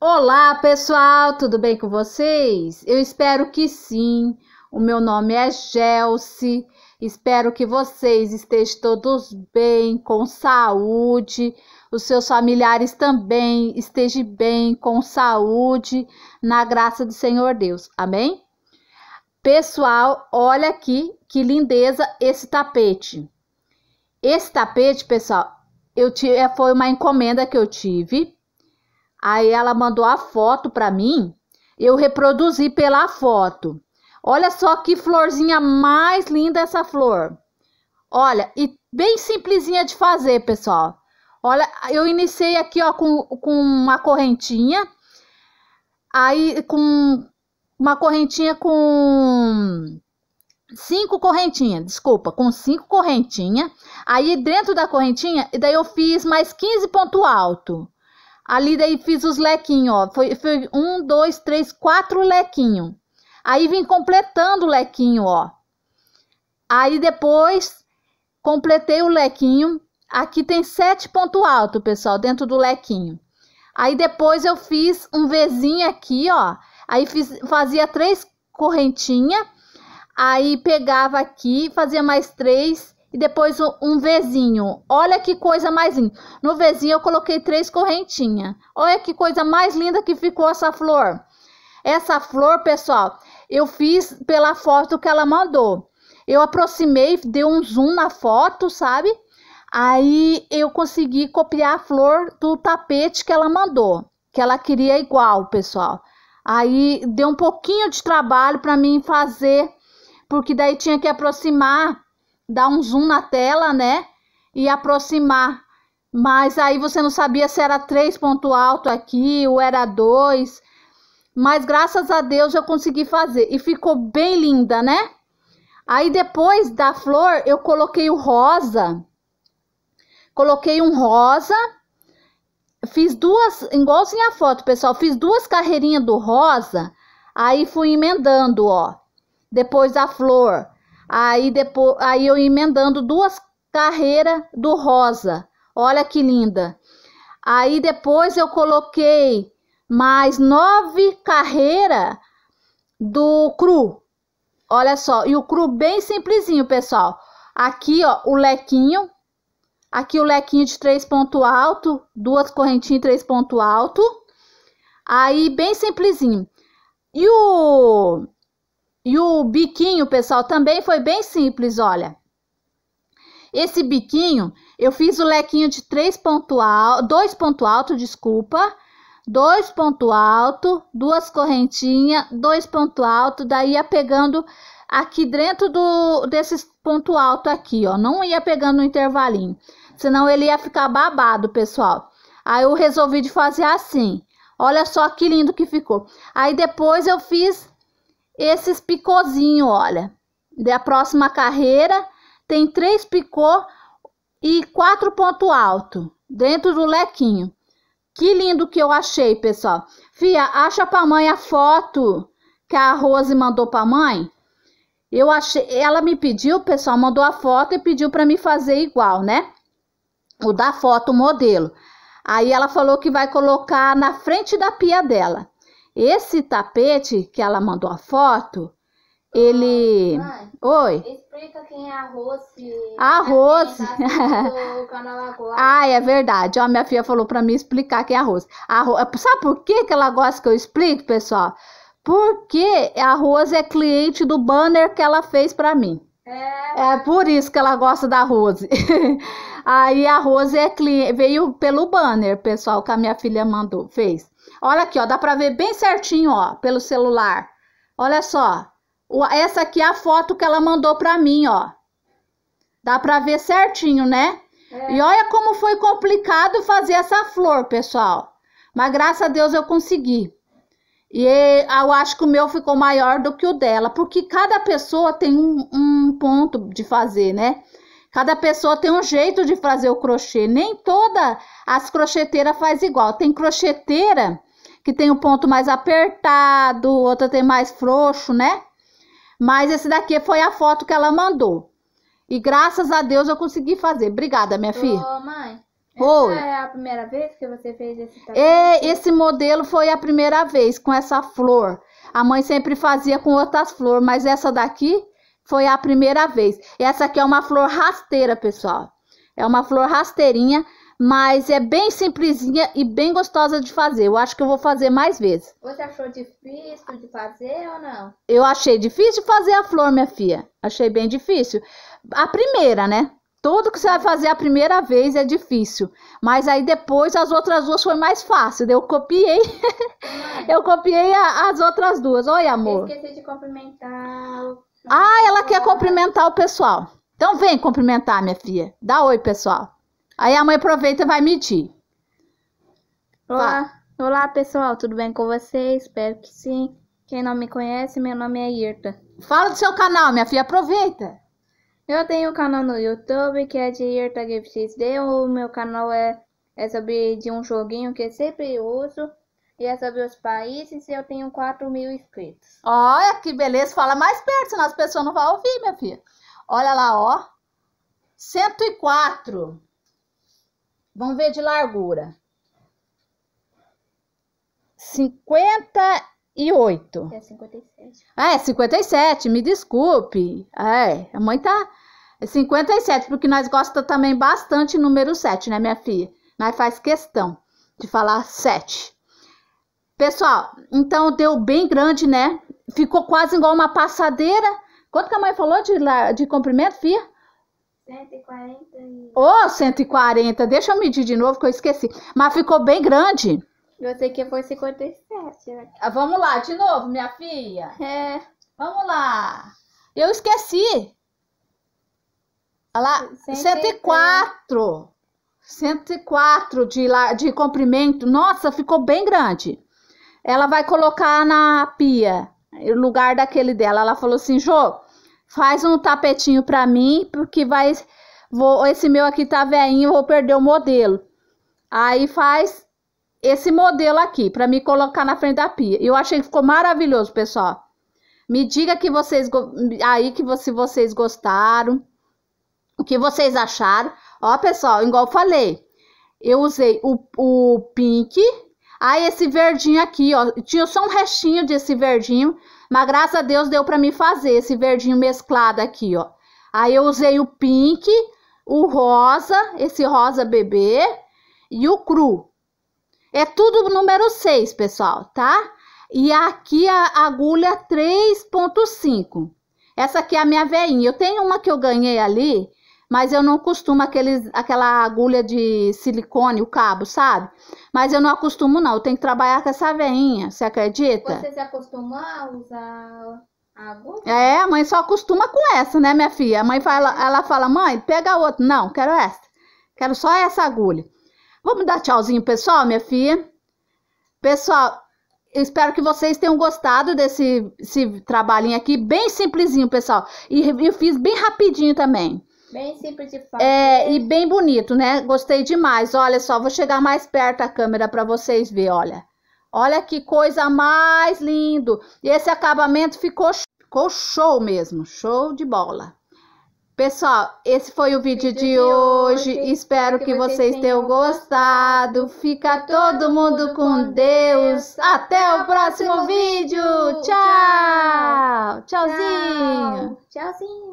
Olá, pessoal, tudo bem com vocês? Eu espero que sim. O meu nome é Gelsi. Espero que vocês estejam todos bem, com saúde, os seus familiares também estejam bem, com saúde, na graça do Senhor Deus. Amém? Pessoal, olha aqui que lindeza esse tapete. Esse tapete, pessoal, eu tive, é, foi uma encomenda que eu tive Aí ela mandou a foto para mim, eu reproduzi pela foto. Olha só que florzinha mais linda essa flor. Olha, e bem simplesinha de fazer, pessoal. Olha, eu iniciei aqui, ó, com, com uma correntinha. Aí, com uma correntinha com cinco correntinhas, desculpa, com cinco correntinhas. Aí, dentro da correntinha, e daí eu fiz mais 15 ponto alto. Ali daí fiz os lequinhos, ó. Foi, foi um, dois, três, quatro lequinhos. Aí vim completando o lequinho, ó. Aí depois completei o lequinho. Aqui tem sete ponto alto, pessoal, dentro do lequinho. Aí depois eu fiz um Vzinho aqui, ó. Aí fiz, fazia três correntinhas. Aí pegava aqui, fazia mais três e depois um Vzinho. Olha que coisa mais linda. No Vzinho eu coloquei três correntinhas. Olha que coisa mais linda que ficou essa flor. Essa flor, pessoal, eu fiz pela foto que ela mandou. Eu aproximei, dei um zoom na foto, sabe? Aí eu consegui copiar a flor do tapete que ela mandou, que ela queria igual, pessoal. Aí deu um pouquinho de trabalho para mim fazer, porque daí tinha que aproximar dar um zoom na tela, né? E aproximar. Mas aí você não sabia se era três ponto alto aqui ou era dois. Mas graças a Deus eu consegui fazer e ficou bem linda, né? Aí depois da flor eu coloquei o rosa. Coloquei um rosa. Fiz duas, igualzinho a foto, pessoal. Fiz duas carreirinhas do rosa. Aí fui emendando, ó. Depois da flor. Aí depois, aí eu emendando duas carreiras do rosa. Olha que linda. Aí depois eu coloquei mais nove carreiras do cru. Olha só, e o cru bem simplesinho, pessoal. Aqui, ó, o lequinho. Aqui o lequinho de três ponto alto, duas correntinhas três ponto alto. Aí bem simplesinho. E o e o biquinho, pessoal, também foi bem simples, olha. Esse biquinho, eu fiz o lequinho de três ponto alto, dois ponto alto, desculpa, dois ponto alto, duas correntinhas, dois ponto alto, daí ia pegando aqui dentro do desses ponto alto aqui, ó, não ia pegando no intervalinho, senão ele ia ficar babado, pessoal. Aí eu resolvi de fazer assim. Olha só que lindo que ficou. Aí depois eu fiz esses picozinho, olha. Da próxima carreira tem três picô e quatro ponto alto dentro do lequinho. Que lindo que eu achei, pessoal. Fia, acha pra mãe a foto que a Rose mandou pra mãe? Eu achei, ela me pediu, pessoal, mandou a foto e pediu para me fazer igual, né? O da foto, o modelo. Aí ela falou que vai colocar na frente da pia dela. Esse tapete que ela mandou a foto, ele. Ah, mãe, Oi. Explica quem é a Rose. A Rose. ah, é verdade. Ó, minha filha falou para mim explicar quem é a Rose. A Ro... É, sabe por que, que ela gosta que eu explique, pessoal? Porque a Rose é cliente do banner que ela fez para mim. É. por isso que ela gosta da Rose. Aí a Rose é cliente, veio pelo banner, pessoal, que a minha filha mandou, fez. Olha aqui, ó, dá pra ver bem certinho, ó, pelo celular. Olha só, essa aqui é a foto que ela mandou pra mim, ó. Dá pra ver certinho, né? É. E olha como foi complicado fazer essa flor, pessoal. Mas graças a Deus eu consegui. E eu acho que o meu ficou maior do que o dela, porque cada pessoa tem um, um ponto de fazer, né? Cada pessoa tem um jeito de fazer o crochê. Nem toda as crocheteiras faz igual. Tem crocheteira que tem o um ponto mais apertado, outra tem mais frouxo, né? Mas esse daqui foi a foto que ela mandou. E graças a Deus eu consegui fazer. Obrigada, minha filha. Ô, mãe. Foi. Essa ah, é a primeira vez que você fez esse tapete? É, esse modelo foi a primeira vez com essa flor. A mãe sempre fazia com outras flores, mas essa daqui foi a primeira vez. Essa aqui é uma flor rasteira, pessoal. É uma flor rasteirinha, mas é bem simplesinha e bem gostosa de fazer. Eu acho que eu vou fazer mais vezes. Você achou difícil de fazer ou não? Eu achei difícil fazer a flor, minha filha. Achei bem difícil. A primeira, né? Tudo que você vai fazer a primeira vez é difícil, mas aí depois as outras duas foi mais fácil. Eu copiei, eu copiei a, as outras duas. Oi, amor. Eu esqueci de cumprimentar. Ah, ela quer cumprimentar o pessoal. Então vem cumprimentar, minha filha. Dá oi, pessoal. Aí a mãe aproveita e vai medir. Olá, tá. olá pessoal, tudo bem com vocês? Espero que sim. Quem não me conhece, meu nome é Irta. Fala do seu canal, minha filha, aproveita. Eu tenho um canal no YouTube que é de YertaGameXD. O meu canal é, é sobre de um joguinho que sempre uso. E é sobre os países e eu tenho 4 mil inscritos. Olha que beleza, fala mais perto, senão as pessoas não vão ouvir, minha filha. Olha lá, ó. 104. Vamos ver de largura. 50 e 8. É 57. Ah, é 57, me desculpe. É, a mãe tá. É 57, porque nós gosta também bastante número 7, né, minha filha? Nós faz questão de falar 7. Pessoal, então deu bem grande, né? Ficou quase igual uma passadeira. Quanto que a mãe falou de, de comprimento, filha? 140. Ô, oh, 140. Deixa eu medir de novo que eu esqueci. Mas ficou bem grande. Eu sei que foi 57, né? Ah, vamos lá, de novo, minha filha. É. Vamos lá. Eu esqueci. Olha lá, 104. 104 de, de comprimento. Nossa, ficou bem grande. Ela vai colocar na pia, no lugar daquele dela. Ela falou assim, Jô, faz um tapetinho pra mim, porque vai... Vou... Esse meu aqui tá veinho, vou perder o modelo. Aí faz esse modelo aqui para me colocar na frente da pia. Eu achei que ficou maravilhoso, pessoal. Me diga que vocês aí que se vocês gostaram, o que vocês acharam. Ó, pessoal, igual eu falei, eu usei o, o pink, aí esse verdinho aqui, ó, tinha só um restinho desse verdinho, mas graças a Deus deu para me fazer esse verdinho mesclado aqui, ó. Aí eu usei o pink, o rosa, esse rosa bebê e o cru. É tudo número 6, pessoal, tá? E aqui a agulha 3.5. Essa aqui é a minha veinha. Eu tenho uma que eu ganhei ali, mas eu não costumo aqueles, aquela agulha de silicone, o cabo, sabe? Mas eu não acostumo, não. Eu tenho que trabalhar com essa veinha, você acredita? Você se acostuma a usar a agulha? É, a mãe só acostuma com essa, né, minha filha? A mãe fala, ela fala, mãe, pega outra. Não, quero essa. Quero só essa agulha. Vamos dar tchauzinho, pessoal, minha filha? Pessoal, espero que vocês tenham gostado desse trabalhinho aqui, bem simplesinho, pessoal. E eu fiz bem rapidinho também. Bem simples de fazer. É, e bem bonito, né? Gostei demais. Olha só, vou chegar mais perto da câmera para vocês verem, olha. Olha que coisa mais lindo. E esse acabamento ficou, ficou show mesmo, show de bola. Pessoal, esse foi o vídeo de hoje. Espero que vocês tenham gostado. Fica todo mundo com Deus. Até o próximo vídeo. Tchau. Tchauzinho. Tchauzinho.